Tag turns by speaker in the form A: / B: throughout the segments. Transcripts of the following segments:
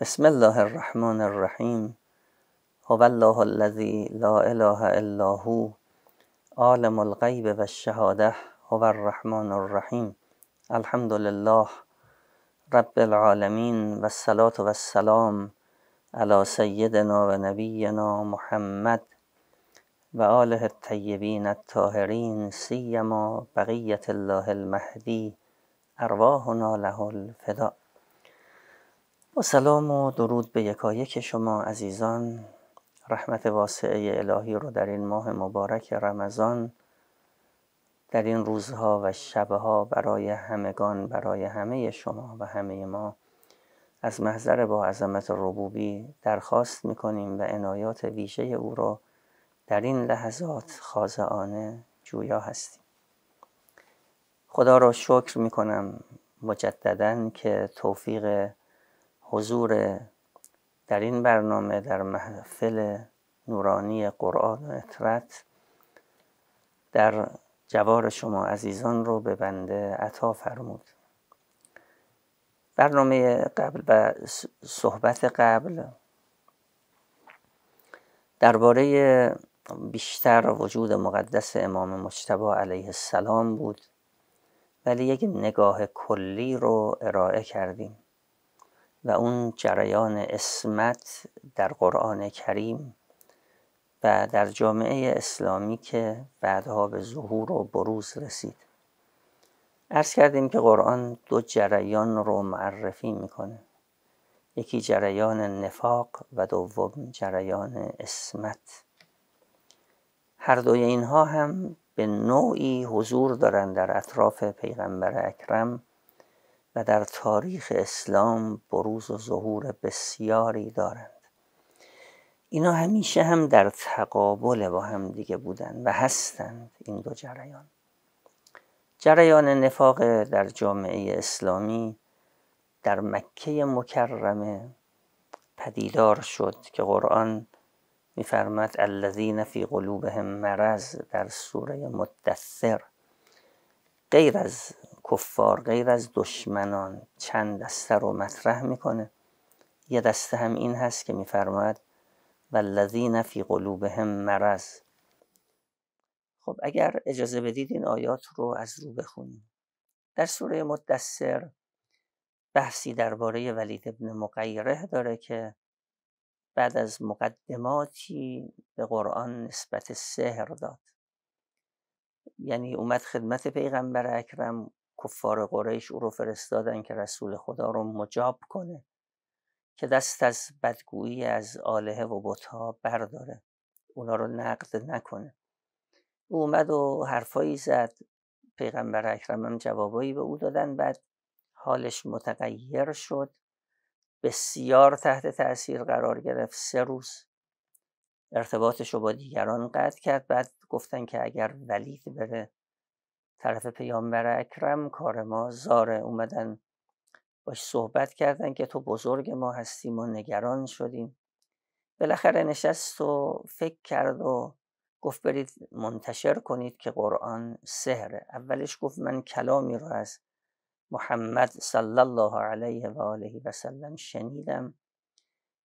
A: بسم الله الرحمن الرحیم هو الله الذي لا اله الا هو عالم الغیب والشهاده هو الرحمن الرحیم الحمد لله رب العالمین و والسلام علی سیدنا و نبینا محمد و آله الطیبین الطاهرین سیما بقیت الله المهدی ارواحنا له الفدا با سلام و درود به یکایک شما عزیزان رحمت واسعه الهی رو در این ماه مبارک رمضان در این روزها و شبها برای همگان برای همه شما و همه ما از محضر با عظمت ربوبی درخواست میکنیم و انایات ویژه او را در این لحظات خازعانه جویا هستیم خدا را شکر میکنم مجددا که توفیق حضور در این برنامه در محفل نورانی قرآن و اطرت در جوار شما عزیزان رو به بنده عطا فرمود برنامه قبل و صحبت قبل درباره بیشتر وجود مقدس امام مجتبی علیه السلام بود ولی یک نگاه کلی رو ارائه کردیم و اون جریان اسمت در قرآن کریم و در جامعه اسلامی که بعدها به ظهور و بروز رسید ارز کردیم که قرآن دو جریان رو معرفی میکنه یکی جریان نفاق و دوم جریان اسمت هر دوی اینها هم به نوعی حضور دارند در اطراف پیغمبر اکرم و در تاریخ اسلام بروز و ظهور بسیاری دارند اینا همیشه هم در تقابل با هم دیگه بودن و هستند این دو جریان جریان نفاق در جامعه اسلامی در مکه مکرمه پدیدار شد که قرآن میفرمد الذین فی قلوبهم مرض در سوره مدثر غیر از کفار غیر از دشمنان چند دسته رو مطرح میکنه یه دسته هم این هست که میفرماید والذین فی قلوبهم مرض خب اگر اجازه بدید این آیات رو از رو بخونیم در سوره مدثر بحثی درباره ولید ابن مغیره داره که بعد از مقدماتی به قرآن نسبت سهر داد یعنی اومد خدمت پیغمبر اکرم کفار قریش او رو فرستادن که رسول خدا رو مجاب کنه که دست از بدگویی از آله و بتها برداره اونا رو نقد نکنه او اومد و حرفایی زد پیغمبر اکرم هم جوابایی به او دادن بعد حالش متغیر شد بسیار تحت تاثیر قرار گرفت سه روز ارتباطش رو با دیگران قطع کرد بعد گفتن که اگر ولید بره طرف پیامبر اکرم کار ما زاره اومدن باش صحبت کردن که تو بزرگ ما هستی ما نگران شدیم بالاخره نشست و فکر کرد و گفت برید منتشر کنید که قرآن سهره اولش گفت من کلامی رو از محمد صلی الله علیه و آله و سلم شنیدم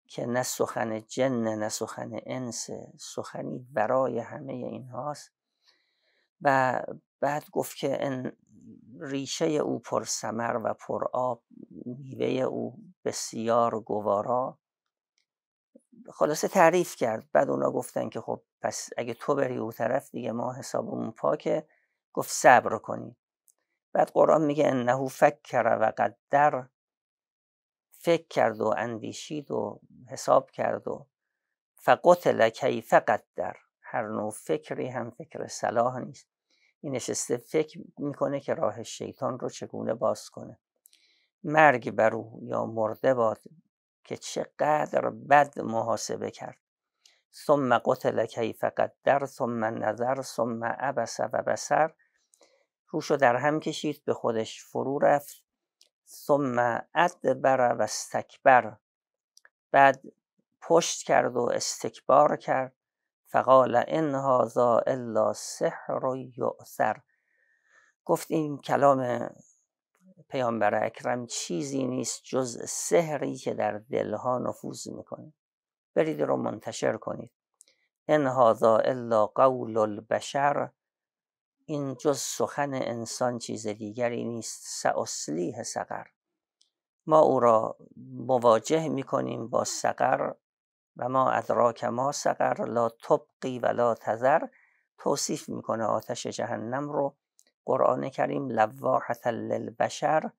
A: که نه سخن جن نه سخن انس سخنی برای همه اینهاست و بعد گفت که ان ریشه او پر سمر و پر آب میوه او بسیار گوارا خلاصه تعریف کرد بعد اونا گفتن که خب پس اگه تو بری او طرف دیگه ما حسابمون پاکه گفت صبر کنی بعد قرآن میگه انه فکر و قدر فکر کرد و اندیشید و حساب کرد و فقتل کیف قدر هر نوع فکری هم فکر صلاح نیست این نشسته فکر میکنه که راه شیطان رو چگونه باز کنه مرگ بر او یا مرده باد که چقدر بد محاسبه کرد ثم قتل کیف قدر ثم نظر ثم عبس و بسر رو در هم کشید به خودش فرو رفت ثم ادبر و استکبر بعد پشت کرد و استکبار کرد فقال ان هذا الا سحر یعثر گفت این کلام پیامبر اکرم چیزی نیست جز سحری که در دلها نفوذ میکنه برید رو منتشر کنید ان هذا الا قول البشر این جز سخن انسان چیز دیگری نیست ساصلیه سقر ما او را مواجه میکنیم با سقر و ما ادراک ما سقر لا تبقی ولا تذر توصیف میکنه آتش جهنم رو قرآن کریم لواحت للبشر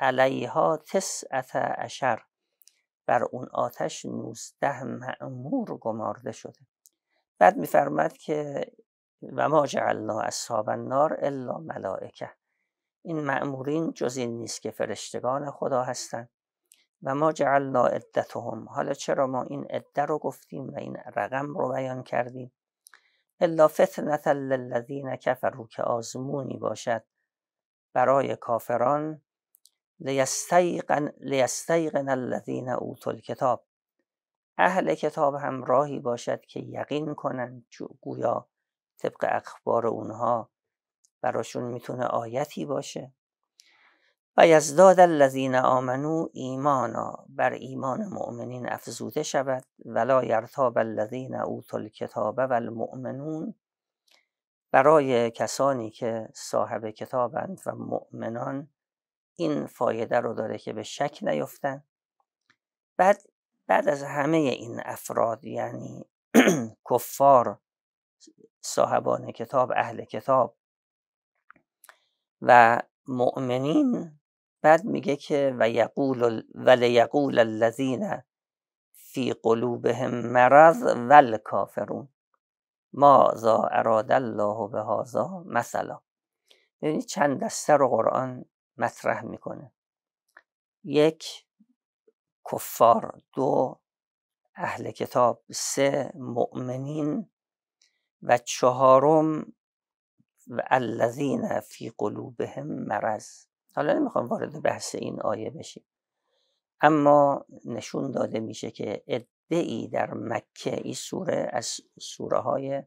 A: علیها تسعت عشر بر اون آتش نوزده معمور گمارده شده بعد میفرمد که و ما جعلنا اصحاب النار الا ملائکه این معمورین جز این نیست که فرشتگان خدا هستند و ما جعلنا عدتهم حالا چرا ما این عده رو گفتیم و این رقم رو بیان کردیم الا فتنه للذین کفروا که آزمونی باشد برای کافران لیستیقن, لیستیقن الذین اوتو الکتاب اهل کتاب هم راهی باشد که یقین کنند گویا طبق اخبار اونها براشون میتونه آیتی باشه و یزداد الذین آمنو ایمانا بر ایمان مؤمنین افزوده شود ولا یرتاب الذین اوتو الکتاب و المؤمنون برای کسانی که صاحب کتابند و مؤمنان این فایده رو داره که به شک نیفتند بعد بعد از همه این افراد یعنی کفار صاحبان کتاب اهل کتاب و مؤمنین بعد میگه که و یقول ول یقول الذین فی قلوبهم مرض والکافرون کافرون ما ذا اراد الله به هذا مثلا یعنی چند دسته رو قرآن مطرح میکنه یک کفار دو اهل کتاب سه مؤمنین و چهارم و الذین فی قلوبهم مرض حالا نمیخوام وارد بحث این آیه بشیم اما نشون داده میشه که ادعی در مکه این سوره از سوره های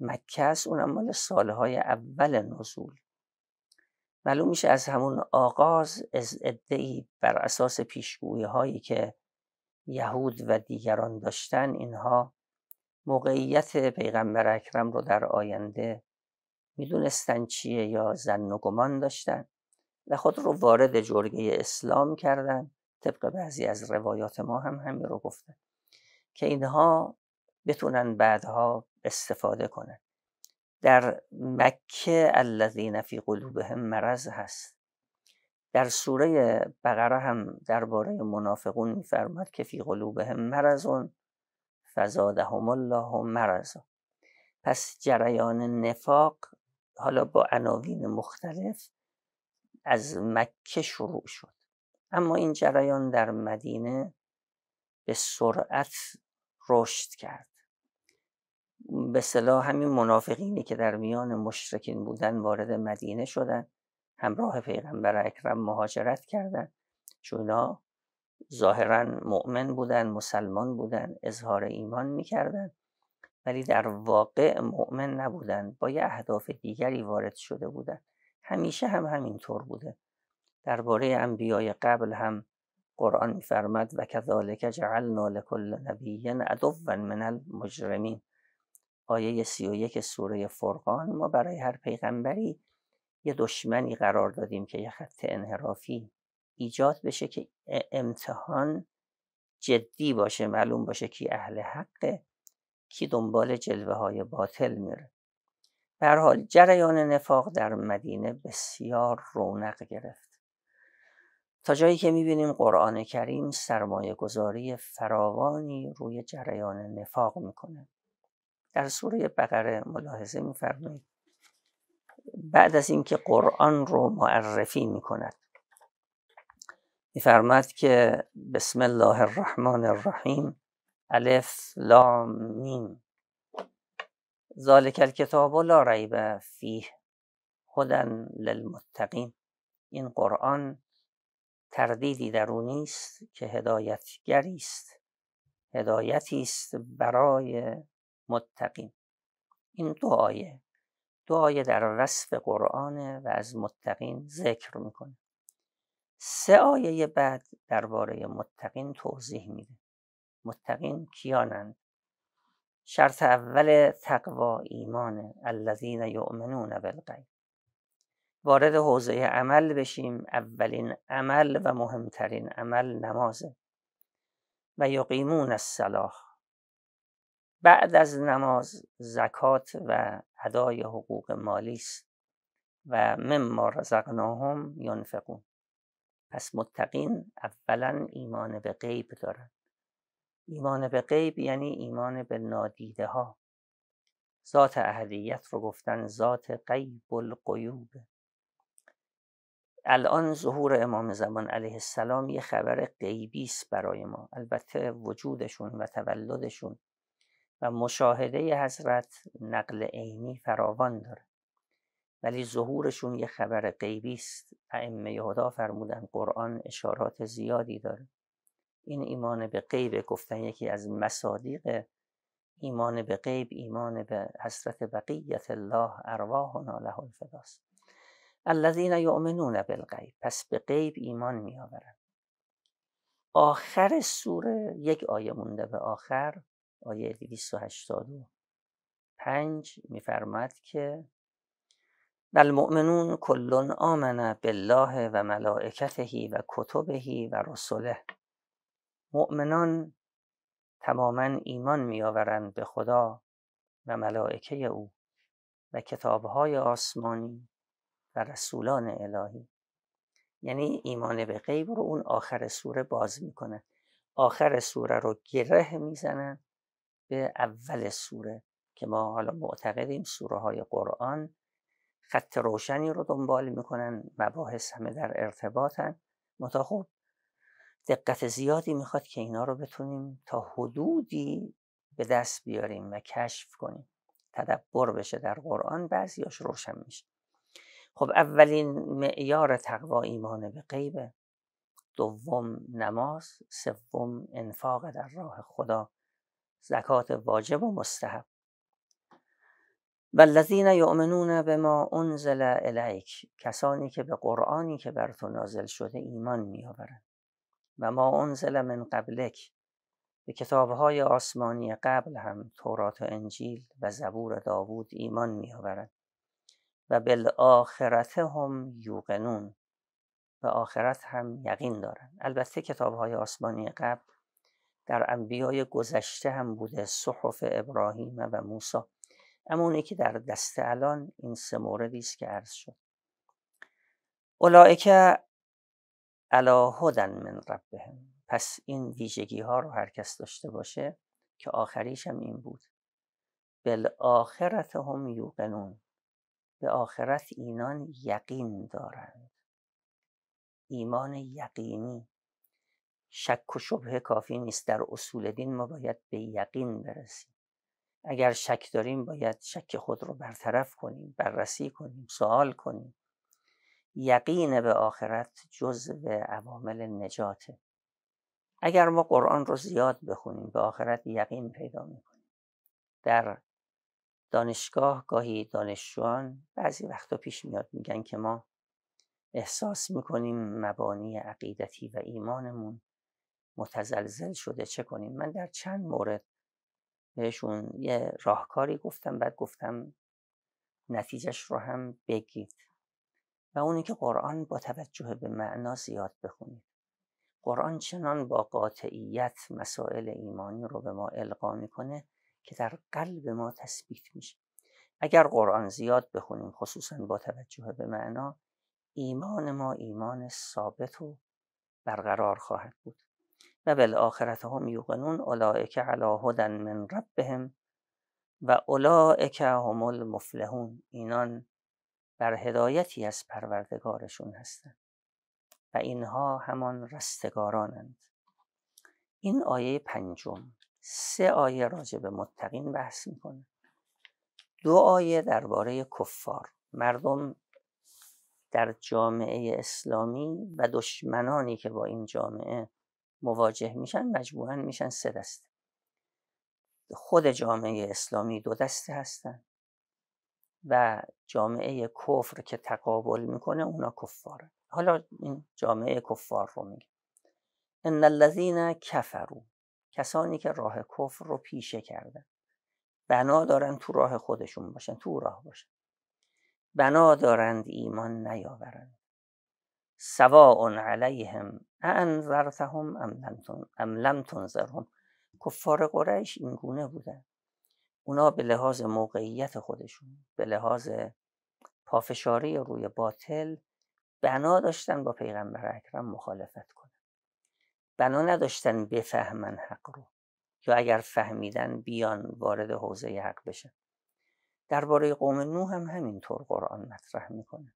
A: مکه است اون مال سالهای اول نزول معلوم میشه از همون آغاز از ای بر اساس پیشگویی هایی که یهود و دیگران داشتن اینها موقعیت پیغمبر اکرم رو در آینده میدونستن چیه یا زن و گمان داشتن و خود رو وارد جرگه اسلام کردن طبق بعضی از روایات ما هم همین رو گفتن که اینها بتونن بعدها استفاده کنن در مکه الذین فی قلوبهم مرض هست در سوره بقره هم درباره منافقون میفرماد که فی قلوبهم مرضون فزادهم الله مرضا پس جریان نفاق حالا با عناوین مختلف از مکه شروع شد اما این جریان در مدینه به سرعت رشد کرد به صلاح همین منافقینی که در میان مشرکین بودن وارد مدینه شدن همراه پیغمبر اکرم مهاجرت کردند چون اینا ظاهرا مؤمن بودن مسلمان بودن اظهار ایمان میکردند ولی در واقع مؤمن نبودند با یه اهداف دیگری وارد شده بودند همیشه هم همینطور بوده درباره انبیای قبل هم قرآن میفرمد و کذالک جعلنا لکل نبی عدوا من المجرمین آیه 31 سوره فرقان ما برای هر پیغمبری یه دشمنی قرار دادیم که یه خط انحرافی ایجاد بشه که امتحان جدی باشه معلوم باشه کی اهل حقه کی دنبال جلوه های باطل میره به حال جریان نفاق در مدینه بسیار رونق گرفت تا جایی که میبینیم قرآن کریم سرمایه گذاری فراوانی روی جریان نفاق میکنه در سوره بقره ملاحظه میفرمایید بعد از اینکه قرآن رو معرفی میکند میفرمد که بسم الله الرحمن الرحیم الف لام میم ذالک الکتاب لا ریب فیه هدن للمتقین این قرآن تردیدی در او نیست که هدایتگری است هدایتی است برای متقین این دو آیه دو آیه در وصف قرآن و از متقین ذکر میکنه سه آیه بعد درباره متقین توضیح میده متقین کیانند شرط اول تقوا ایمان الذین یؤمنون بالغیب وارد حوزه عمل بشیم اولین عمل و مهمترین عمل نمازه و یقیمون الصلاح بعد از نماز زکات و ادای حقوق مالی است و مما رزقناهم ینفقون پس متقین اولا ایمان به غیب دارند ایمان به غیب یعنی ایمان به نادیده ها ذات اهلیت رو گفتن ذات غیب القیوب الان ظهور امام زمان علیه السلام یه خبر غیبی است برای ما البته وجودشون و تولدشون و مشاهده حضرت نقل عینی فراوان داره ولی ظهورشون یه خبر غیبی است ائمه هدا فرمودن قرآن اشارات زیادی داره این ایمان به غیب گفتن یکی از مصادیق ایمان به غیب ایمان به حسرت بقیت الله ارواحنا له الفداست الذين يؤمنون بالغیب پس به غیب ایمان می آورن. آخر سوره یک آیه مونده به آخر آیه 285 میفرماد که بل مؤمنون کلون آمن بالله و ملائکته و کتبه و رسوله مؤمنان تماما ایمان میآورند به خدا و ملائکه او و کتابهای آسمانی و رسولان الهی یعنی ایمان به غیب رو اون آخر سوره باز میکنه آخر سوره رو گره میزنن به اول سوره که ما حالا معتقدیم سوره های قرآن خط روشنی رو دنبال میکنن مباحث همه در ارتباطن متا خب دقت زیادی میخواد که اینا رو بتونیم تا حدودی به دست بیاریم و کشف کنیم تدبر بشه در قرآن بعضیاش روشن میشه خب اولین معیار تقوا ایمان به غیبه دوم نماز سوم انفاق در راه خدا زکات واجب و مستحب والذین یؤمنون ما انزل الیک کسانی که به قرآنی که بر تو نازل شده ایمان میآورند و ما انزل من قبلک به کتابهای آسمانی قبل هم تورات و انجیل و زبور داوود ایمان آورد و بالآخرت هم یوقنون و آخرت هم یقین دارند البته کتابهای آسمانی قبل در انبیای گذشته هم بوده صحف ابراهیم و موسی اما اونی که در دست الان این سه موردی است که عرض شد اولائک علا هدن من ربهم پس این ویژگی ها رو هر کس داشته باشه که آخریش هم این بود بالآخرت هم یوقنون به آخرت اینان یقین دارند ایمان یقینی شک و شبه کافی نیست در اصول دین ما باید به یقین برسیم اگر شک داریم باید شک خود رو برطرف کنیم بررسی کنیم سوال کنیم یقین به آخرت جزو عوامل نجاته اگر ما قرآن رو زیاد بخونیم به آخرت یقین پیدا میکنیم در دانشگاه گاهی دانشجوان بعضی وقتا پیش میاد میگن که ما احساس میکنیم مبانی عقیدتی و ایمانمون متزلزل شده چه کنیم من در چند مورد بهشون یه راهکاری گفتم بعد گفتم نتیجهش رو هم بگید اونی که قرآن با توجه به معنا زیاد بخونید قرآن چنان با قاطعیت مسائل ایمانی رو به ما القا میکنه که در قلب ما تثبیت میشه اگر قرآن زیاد بخونیم خصوصا با توجه به معنا ایمان ما ایمان ثابت و برقرار خواهد بود و بالآخرت هم یوقنون اولائک علی هدن من ربهم و که هم المفلحون اینان بر هدایتی از پروردگارشون هستند و اینها همان رستگارانند این آیه پنجم سه آیه راجع به متقین بحث میکنه دو آیه درباره کفار مردم در جامعه اسلامی و دشمنانی که با این جامعه مواجه میشن مجموعا میشن سه دسته خود جامعه اسلامی دو دسته هستند و جامعه کفر که تقابل میکنه اونا کفاره حالا این جامعه کفار رو میگه ان الذین کفروا کسانی که راه کفر رو پیشه کردن بنا دارن تو راه خودشون باشن تو راه باشن بنا دارند ایمان نیاورند سواء علیهم انذرتهم ام لم تنذرهم کفار قریش این گونه بودن اونا به لحاظ موقعیت خودشون به لحاظ پافشاری روی باطل بنا داشتن با پیغمبر اکرم مخالفت کنن بنا نداشتن بفهمن حق رو یا اگر فهمیدن بیان وارد حوزه حق بشن درباره قوم نوح هم همینطور قرآن مطرح میکنه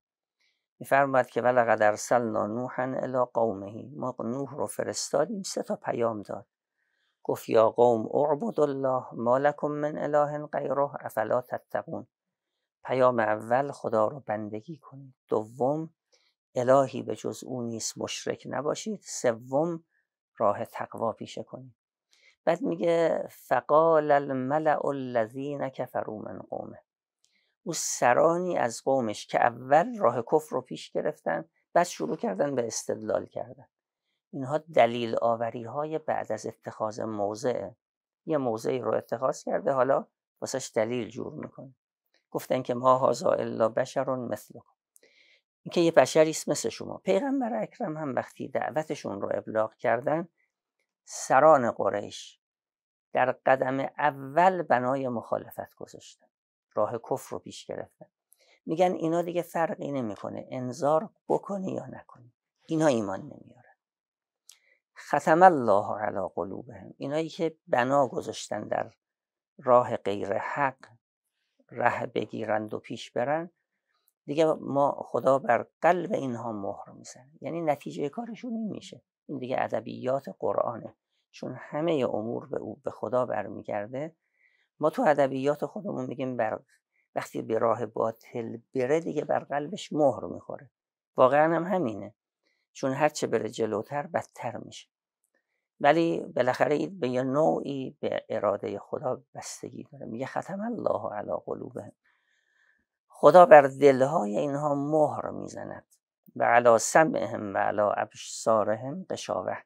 A: میفرماد که ولقد ارسلنا نوحا الی قومه ما نوح رو فرستادیم سه تا پیام داد گفت یا قوم اعبد الله ما من اله غیره افلا تتقون پیام اول خدا رو بندگی کنید دوم الهی به جز او نیست مشرک نباشید سوم راه تقوا پیشه کنید بعد میگه فقال الملع الذین کفروا من قومه او سرانی از قومش که اول راه کفر رو پیش گرفتن بعد شروع کردن به استدلال کردن اینها دلیل آوری های بعد از اتخاذ موضع یه موضعی رو اتخاذ کرده حالا واسش دلیل جور میکنه گفتن که ما هازا الا بشر این اینکه یه بشری است مثل شما پیغمبر اکرم هم وقتی دعوتشون رو ابلاغ کردن سران قریش در قدم اول بنای مخالفت گذاشتن راه کفر رو پیش گرفتن میگن اینا دیگه فرقی نمیکنه انظار بکنی یا نکنی اینا ایمان نمیاد. ختم الله علی قلوبهم اینایی که بنا گذاشتن در راه غیر حق ره بگیرند و پیش برند دیگه ما خدا بر قلب اینها مهر میزنه یعنی نتیجه کارشون این میشه این دیگه ادبیات قرآنه چون همه امور به او به خدا برمیگرده ما تو ادبیات خودمون میگیم بر وقتی به راه باطل بره دیگه بر قلبش مهر میخوره واقعا هم همینه چون هرچه بره جلوتر بدتر میشه ولی بالاخره این به یه نوعی به اراده خدا بستگی داره میگه ختم الله علی قلوبهم خدا بر دلهای اینها مهر میزند و علا سمعهم و علا ابصارهم قشاوه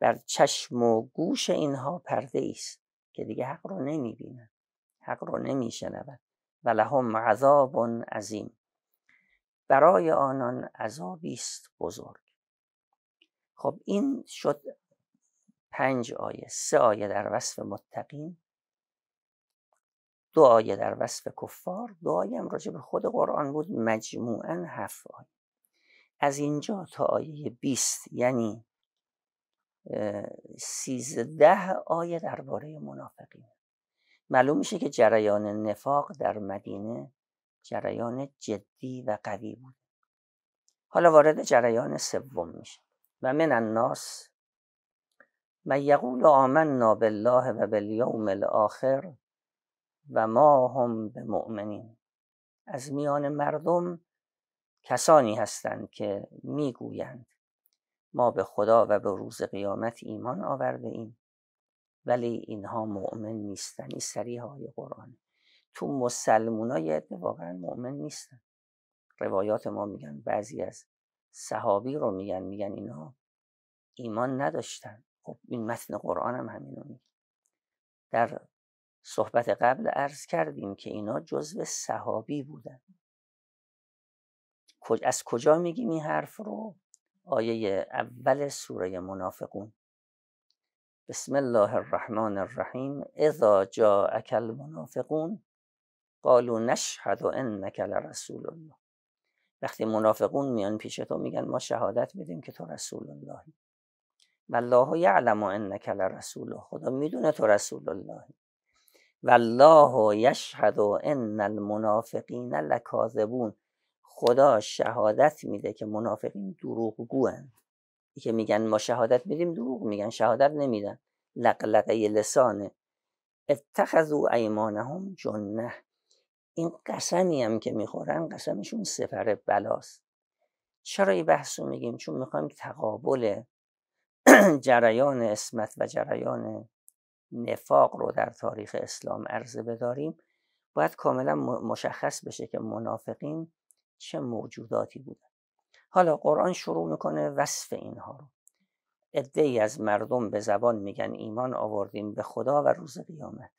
A: بر چشم و گوش اینها پرده است که دیگه حق رو نمیبینن حق رو نمیشنود و لهم عذاب عظیم برای آنان عذابی است بزرگ خب این شد پنج آیه سه آیه در وصف متقین دو آیه در وصف کفار دو آیه هم راجع به خود قرآن بود مجموعا هفت آیه از اینجا تا آیه 20 یعنی سیزده آیه درباره منافقین معلوم میشه که جریان نفاق در مدینه جریان جدی و قوی بود حالا وارد جریان سوم میشه و من الناس من یقول آمنا بالله و بالیوم الاخر و ما هم به مؤمنین از میان مردم کسانی هستند که میگویند ما به خدا و به روز قیامت ایمان آورده ایم ولی اینها مؤمن نیستن این سریح های قرآن تو مسلمون های واقعا مؤمن نیستن روایات ما میگن بعضی از صحابی رو میگن میگن اینها ایمان نداشتن خب این متن قرآن هم همینو در صحبت قبل عرض کردیم که اینا جزو صحابی بودن از کجا میگیم این حرف رو آیه اول سوره منافقون بسم الله الرحمن الرحیم اذا اکل المنافقون قالوا نشهد مکل رسول الله وقتی منافقون میان پیش تو میگن ما شهادت میدیم که تو رسول اللهی والله یعلم انک لرسول خدا میدونه تو رسول الله و الله یشهد ان المنافقین لکاذبون خدا شهادت میده که منافقین ای که میگن ما شهادت میدیم دروغ میگن شهادت نمیدن لقلقه لسانه اتخذوا ایمانهم جنه این قسمی هم که میخورن قسمشون سفر بلاست چرا این بحث رو میگیم چون میخوایم تقابل جریان اسمت و جریان نفاق رو در تاریخ اسلام عرضه بداریم باید کاملا مشخص بشه که منافقین چه موجوداتی بودن حالا قرآن شروع میکنه وصف اینها رو ای از مردم به زبان میگن ایمان آوردیم به خدا و روز قیامت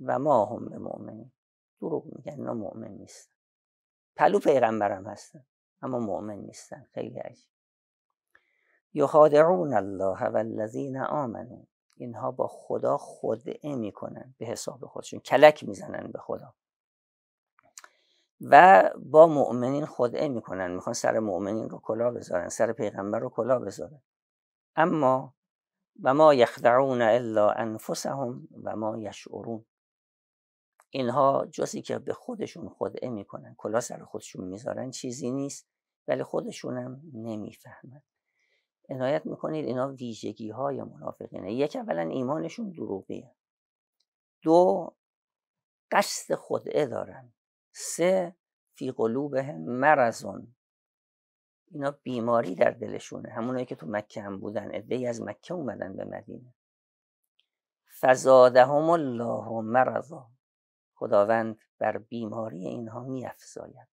A: و ما هم به مؤمنین دروغ میگن نه مؤمن نیستن پلو پیغمبرم هستن اما مؤمن نیستن خیلی عجیب یخادعون الله والذین آمنو اینها با خدا خدعه میکنن به حساب خودشون کلک میزنن به خدا و با مؤمنین خدعه میکنن میخوان سر مؤمنین رو کلا بذارن سر پیغمبر رو کلا بذارن اما و ما یخدعون الا انفسهم و ما یشعرون اینها جزی که به خودشون خدعه میکنن کلا سر خودشون میذارن چیزی نیست ولی خودشونم هم نمیفهمن انایت میکنید اینا ویژگی های منافقینه یک اولا ایمانشون دروغیه دو قصد خدعه دارن سه فی قلوبهم مرزون اینا بیماری در دلشونه همونایی که تو مکه هم بودن ادهی از مکه اومدن به مدینه فزادهم الله مرضا خداوند بر بیماری اینها میافزاید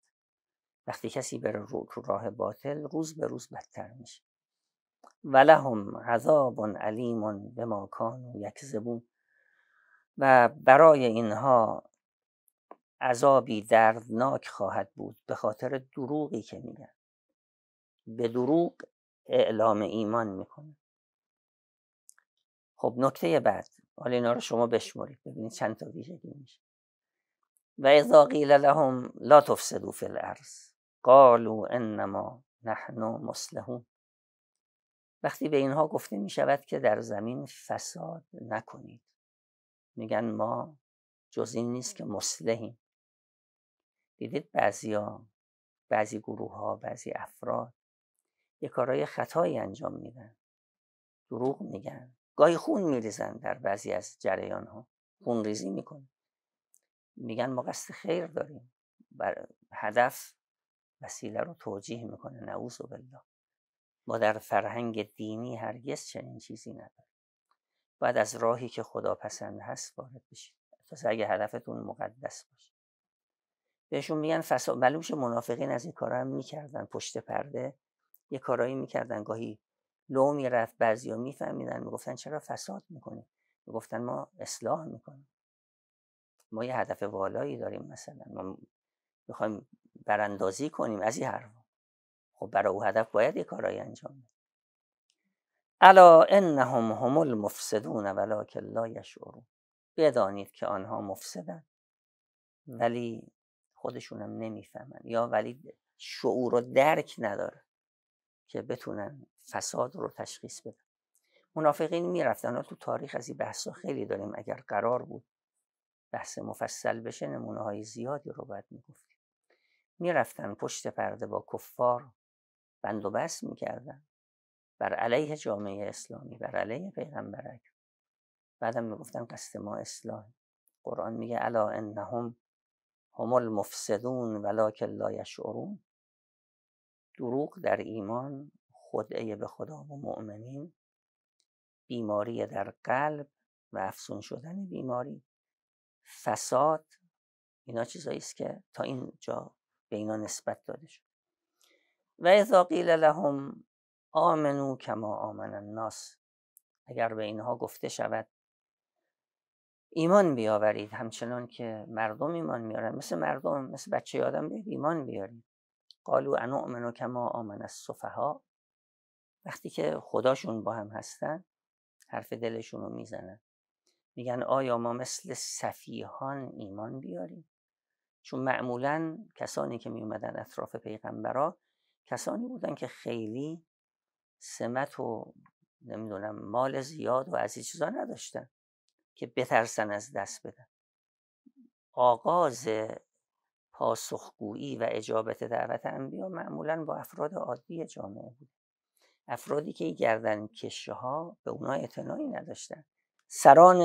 A: وقتی کسی بره رو راه باطل روز به روز بدتر میشه ولهم عذاب علیم بما کانوا یکذبون و برای اینها عذابی دردناک خواهد بود به خاطر دروغی که میگن به دروغ اعلام ایمان میکنه خب نکته بعد حالا اینا رو شما بشمرید ببینید چند تا ویژگی میشه و اذا قیل لهم لا تفسدوا فی الارض قالوا انما نحن مسلحون وقتی به اینها گفته می شود که در زمین فساد نکنید میگن ما جز این نیست که مسلحیم دیدید ها، بعضی گروه ها بعضی افراد یه کارهای خطایی انجام میدن دروغ میگن گاهی خون میریزن در بعضی از جریان ها خون ریزی میکنن میگن ما قصد خیر داریم بر هدف وسیله رو توجیه میکنه نعوذ بالله ما در فرهنگ دینی هرگز چنین چیزی نداریم بعد از راهی که خدا پسند هست وارد بشید پس اگه هدفتون مقدس باشه بهشون میگن فسا... بلوش منافقین از این کارا هم میکردن پشت پرده یه کارایی میکردن گاهی لو میرفت ها میفهمیدن میگفتن چرا فساد میکنی میگفتن ما اصلاح میکنیم ما یه هدف والایی داریم مثلا ما میخوایم براندازی کنیم از این حرف خب برای او هدف باید یه کارایی انجام بده الا انهم هم المفسدون ولکن لا یشعرون بدانید که آنها مفسدن ولی خودشونم نمیفهمن یا ولی شعور و درک نداره که بتونن فساد رو تشخیص بدن منافقین میرفتن و تو تاریخ از این بحثا خیلی داریم اگر قرار بود بحث مفصل بشه نمونه های زیادی رو باید میگفتیم میرفتن پشت پرده با کفار بند و میکردن بر علیه جامعه اسلامی بر علیه پیغمبر بعدم میگفتن قصد ما اسلام قرآن میگه الا انهم هم المفسدون ولکن لا یشعرون دروغ در ایمان خدعه به خدا و مؤمنین بیماری در قلب و افسون شدن بیماری فساد اینا چیزایی است که تا اینجا به اینا نسبت داده شد و اذا قیل لهم آمنو کما آمن الناس اگر به اینها گفته شود ایمان بیاورید همچنان که مردم ایمان میارن مثل مردم مثل بچه آدم ایمان بیارید قالو انا امنو کما آمن السفها وقتی که خداشون با هم هستن حرف دلشون رو میزنن میگن آیا ما مثل صفیحان ایمان بیاریم چون معمولا کسانی که میومدن اطراف پیغمبرا کسانی بودن که خیلی سمت و نمیدونم مال زیاد و از این چیزا نداشتن که بترسن از دست بدن آغاز پاسخگویی و اجابت دعوت انبیا معمولا با افراد عادی جامعه بود افرادی که گردن کشه ها به اونا اعتنایی نداشتن سران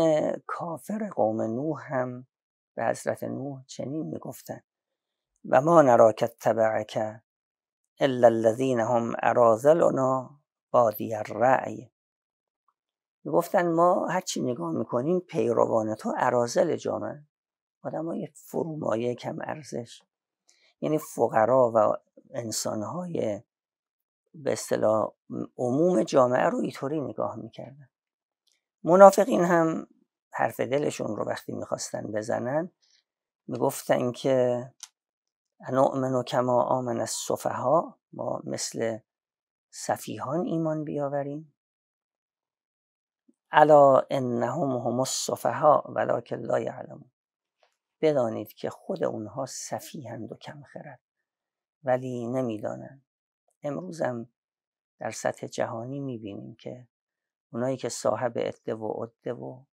A: کافر قوم نوح هم به حضرت نوح چنین میگفتن و ما نراکت تبعک الا الذین هم ارازلنا بادی الرعی میگفتن ما هرچی نگاه میکنیم پیروان تو ارازل جامعه آدم های فرومایه کم ارزش یعنی فقرا و انسان های به اصطلاح عموم جامعه رو اینطوری نگاه میکردن منافقین هم حرف دلشون رو وقتی میخواستن بزنن میگفتن که نؤمن کما آمن از ها ما مثل صفیهان ایمان بیاوریم الا انهم هم الصفها ولکن لا یعلمون بدانید که خود اونها صفیهند و کم خرد ولی نمیدانند امروزم در سطح جهانی میبینیم که اونایی که صاحب عده و عده و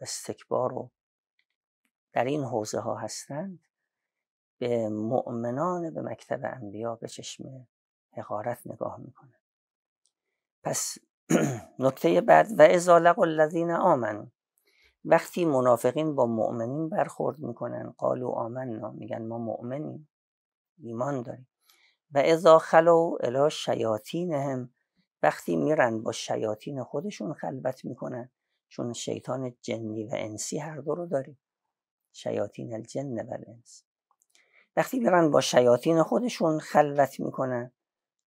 A: استکبار و در این حوزه ها هستند به مؤمنان به مکتب انبیا به چشم حقارت نگاه میکنه پس نکته بعد و ازالق الذین آمن وقتی منافقین با مؤمنین برخورد میکنن قالو آمنا میگن ما مؤمنیم ایمان داریم و ازا خلو شیاطین هم وقتی میرن با شیاطین خودشون خلوت میکنن چون شیطان جنی و انسی هر دو رو داریم شیاطین الجن و انس وقتی بیرن با شیاطین خودشون خلوت میکنن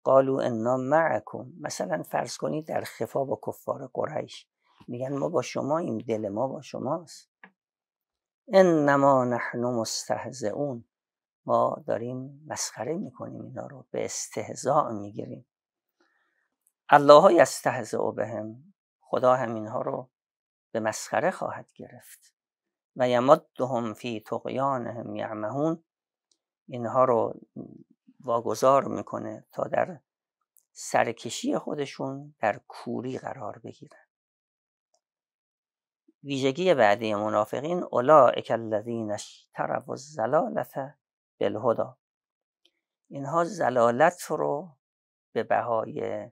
A: قالو انا معکم مثلا فرض کنید در خفا با کفار قریش میگن ما با شما این دل ما با شماست انما نحن مستهزئون ما داریم مسخره میکنیم اینا رو به استهزاء میگیریم الله او بهم خدا همینها رو به مسخره خواهد گرفت و یمدهم فی طغیانهم یعمهون اینها رو واگذار میکنه تا در سرکشی خودشون در کوری قرار بگیرن ویژگی بعدی منافقین اولئک الذین اشتروا زلالت بالهدا اینها زلالت رو به بهای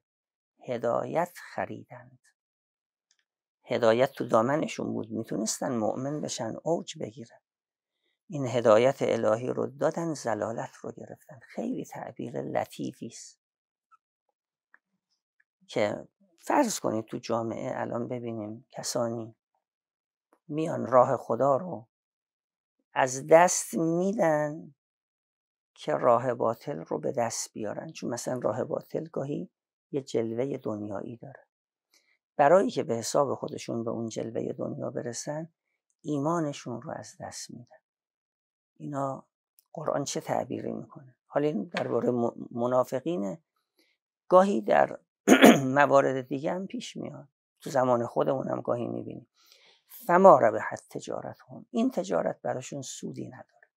A: هدایت خریدند هدایت تو دامنشون بود میتونستن مؤمن بشن اوج بگیرن این هدایت الهی رو دادن زلالت رو گرفتن خیلی تعبیر لطیفی است که فرض کنید تو جامعه الان ببینیم کسانی میان راه خدا رو از دست میدن که راه باطل رو به دست بیارن چون مثلا راه باطل گاهی یه جلوه دنیایی داره برای که به حساب خودشون به اون جلوه دنیا برسن ایمانشون رو از دست میدن اینا قرآن چه تعبیری میکنه حالا این درباره منافقینه گاهی در موارد دیگه هم پیش میاد تو زمان خودمون هم گاهی میبینیم فما به حد تجارت هم این تجارت براشون سودی نداره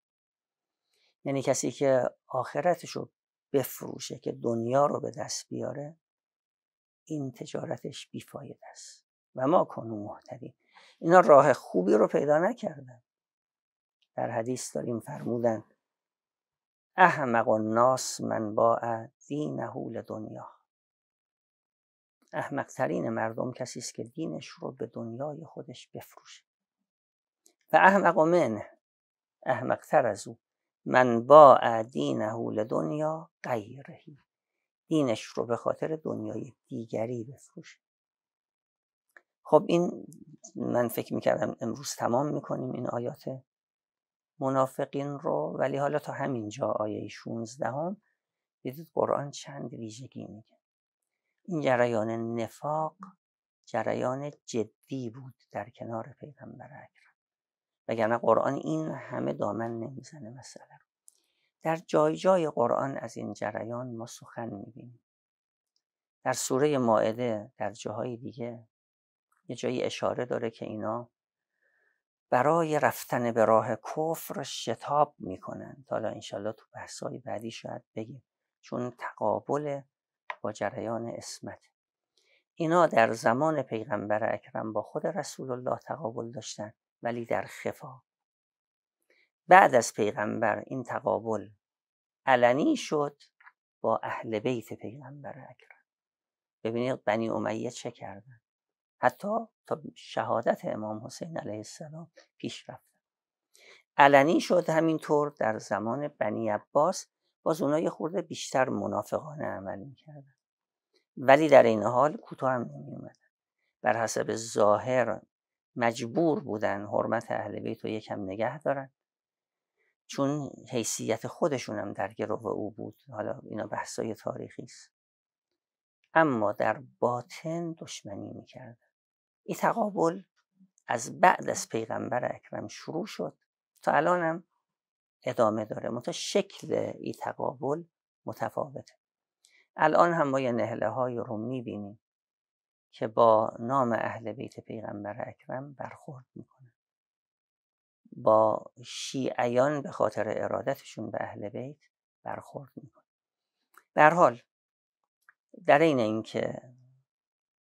A: یعنی کسی که آخرتش رو بفروشه که دنیا رو به دست بیاره این تجارتش بیفاید است و ما کنون محتدیم اینا راه خوبی رو پیدا نکردن در حدیث داریم فرمودند احمق الناس من باع دینه دنیا احمق ترین مردم کسی است که دینش رو به دنیای خودش بفروشه و احمق من احمق تر از او من با دینه دنیا غیرهی دینش رو به خاطر دنیای دیگری بفروشه خب این من فکر میکردم امروز تمام میکنیم این آیات منافقین رو ولی حالا تا جا آیه 16 هم دیدید قرآن چند ویژگی میگه این جریان نفاق جریان جدی بود در کنار پیغمبر اکرم وگرنه قرآن این همه دامن نمیزنه مثلا در جای جای قرآن از این جریان ما سخن میبینیم در سوره مائده در جاهای دیگه یه جایی اشاره داره که اینا برای رفتن به راه کفر شتاب میکنند حالا انشالله تو بحثای بعدی شاید بگیم چون تقابل با جریان اسمت اینا در زمان پیغمبر اکرم با خود رسول الله تقابل داشتن ولی در خفا بعد از پیغمبر این تقابل علنی شد با اهل بیت پیغمبر اکرم ببینید بنی امیه چه کردن حتی تا شهادت امام حسین علیه السلام پیش رفت. علنی شد همینطور در زمان بنی عباس باز اونا یه خورده بیشتر منافقانه عمل میکردن ولی در این حال کوتاه هم بر حسب ظاهر مجبور بودن حرمت اهل بیت رو یکم نگه دارن چون حیثیت خودشون هم در گرو او بود حالا اینا بحثای تاریخی است اما در باطن دشمنی میکردن این تقابل از بعد از پیغمبر اکرم شروع شد تا هم ادامه داره منتها شکل این تقابل متفاوته الان هم ما یه نهله های رو میبینیم که با نام اهل بیت پیغمبر اکرم برخورد میکنن با شیعیان به خاطر ارادتشون به اهل بیت برخورد میکنن در حال در این اینکه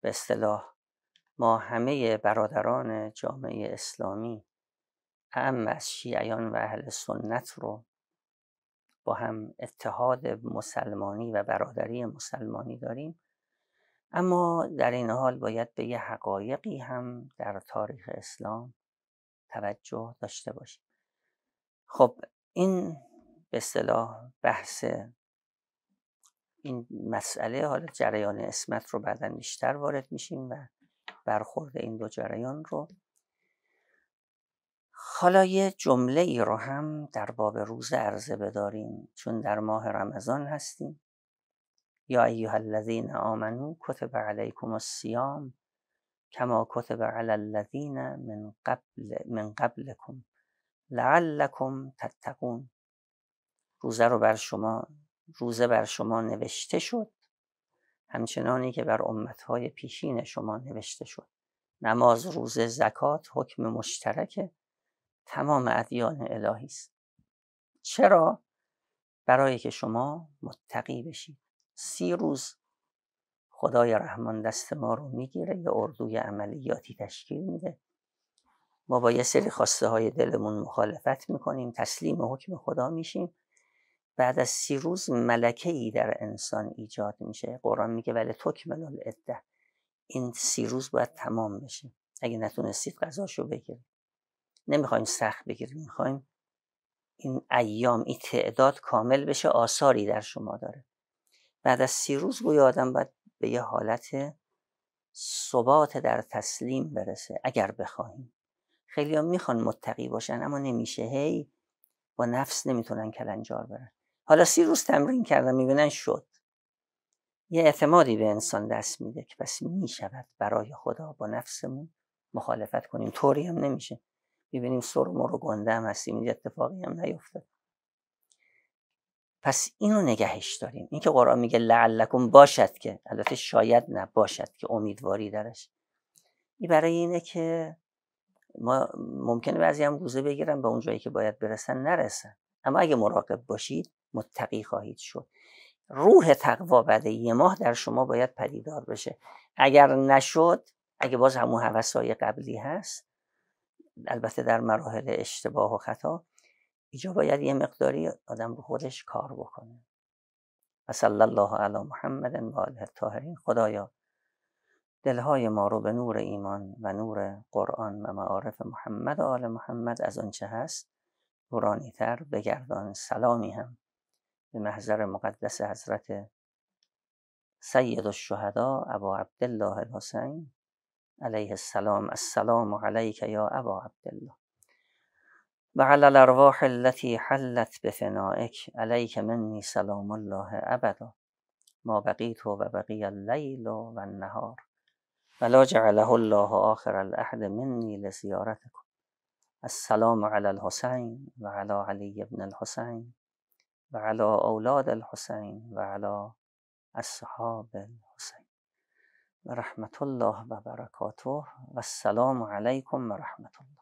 A: به اصطلاح ما همه برادران جامعه اسلامی هم از شیعیان و اهل سنت رو با هم اتحاد مسلمانی و برادری مسلمانی داریم اما در این حال باید به یه حقایقی هم در تاریخ اسلام توجه داشته باشیم خب این به اصطلاح بحث این مسئله حالا جریان اسمت رو بعدا بیشتر وارد میشیم و برخورد این دو جریان رو حالا یه جمله ای رو هم در باب روزه عرضه بداریم چون در ماه رمضان هستیم یا ایها الذین آمنو کتب علیکم الصیام کما کتب علی الذین من قبل من قبلکم لعلکم تتقون روزه رو بر شما روزه بر شما نوشته شد همچنانی که بر امتهای پیشین شما نوشته شد نماز روزه زکات حکم مشترک تمام ادیان الهی است چرا برای که شما متقی بشید سی روز خدای رحمان دست ما رو میگیره یه اردوی عملیاتی تشکیل میده ما با یه سری خواسته های دلمون مخالفت میکنیم تسلیم حکم خدا میشیم بعد از سی روز ملکه ای در انسان ایجاد میشه قرآن میگه ولی ملال العده این سی روز باید تمام بشه اگه نتونستید غذاشو بگیرید نمیخوایم سخت بگیریم میخوایم این ایام ای تعداد کامل بشه آثاری در شما داره بعد از سی روز گویا آدم باید به یه حالت ثبات در تسلیم برسه اگر بخوایم خیلی هم میخوان متقی باشن اما نمیشه هی با نفس نمیتونن کلنجار برن حالا سی روز تمرین کردم میبینن شد یه اعتمادی به انسان دست میده که پس میشود برای خدا با نفسمون مخالفت کنیم طوری هم نمیشه میبینیم سرم رو گنده هم هستیم اینجا اتفاقی هم نیفته پس اینو نگهش داریم این که قرآن میگه لعلکم باشد که البته شاید نه که امیدواری درش این برای اینه که ما ممکنه بعضی هم روزه بگیرم به اون جایی که باید برسن نرسن اما اگه مراقب باشید متقی خواهید شد روح تقوا بعد یه ماه در شما باید پدیدار بشه اگر نشد اگه باز همون حوثای قبلی هست البته در مراحل اشتباه و خطا اینجا باید یه مقداری آدم به خودش کار بکنه و صلی الله علی محمد و آله الطاهرین خدایا دلهای ما رو به نور ایمان و نور قرآن و معارف محمد و آل محمد از آنچه هست نورانی تر بگردان سلامی هم به محضر مقدس حضرت سید الشهدا ابا عبدالله الحسین علیه السلام السلام علیک یا ابا عبدالله و علی الارواح التی حلت بفنائک علیک منی سلام الله ابدا ما بقیت و بقی اللیل و النهار ولا جعله الله آخر الأحد مني لزيارتكم السلام على الحسين وعلى علی بن الحسین وعلى أولاد الحسين وعلى أصحاب الحسين ورحمة الله وبركاته والسلام عليكم ورحمة الله